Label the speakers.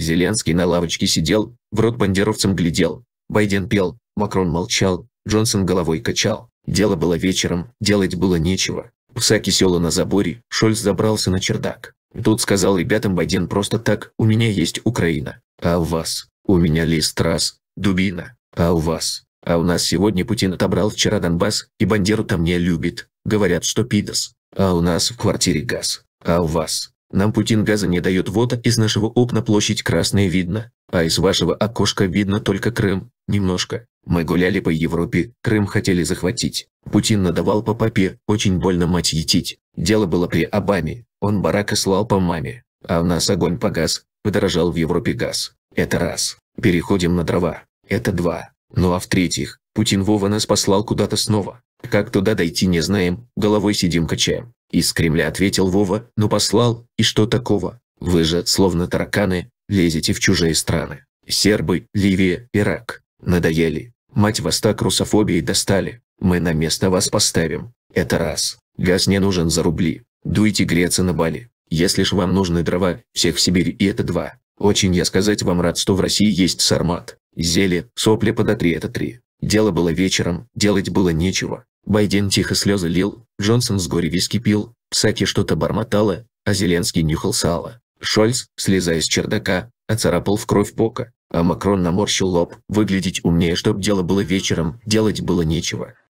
Speaker 1: Зеленский на лавочке сидел, в рот бандеровцам глядел. Байден пел, Макрон молчал, Джонсон головой качал. Дело было вечером, делать было нечего. Псаки села на заборе, Шольц забрался на чердак. Тут сказал ребятам Байден просто так, у меня есть Украина. А у вас? У меня лист раз, дубина. А у вас? А у нас сегодня Путин отобрал вчера Донбасс, и Бандеру там не любит. Говорят, что пидос. А у нас в квартире газ. А у вас? Нам Путин газа не дает вот из нашего окна площадь красная видно, а из вашего окошка видно только Крым. Немножко. Мы гуляли по Европе, Крым хотели захватить. Путин надавал по папе, очень больно мать етить. Дело было при Обаме, он барака слал по маме. А у нас огонь погас, подорожал в Европе газ. Это раз. Переходим на дрова. Это два. Ну а в-третьих, Путин Вова нас послал куда-то снова. Как туда дойти не знаем, головой сидим качаем. Искривля ответил Вова, но «Ну, послал, и что такого? Вы же, словно тараканы, лезете в чужие страны. Сербы, Ливия, Ирак. Надоели. Мать вас так русофобией достали. Мы на место вас поставим. Это раз. Газ не нужен за рубли. Дуйте греться на Бали. Если ж вам нужны дрова, всех в Сибирь, и это два. Очень я сказать вам рад, что в России есть сармат. Зелье, сопли подотри, это три. Дело было вечером, делать было нечего. Байден тихо слезы лил, Джонсон с горя виски пил, Саки что-то бормотало, а Зеленский нюхал сало. Шольц, слезая с чердака, оцарапал в кровь бока, а Макрон наморщил лоб, выглядеть умнее, чтоб дело было вечером, делать было нечего.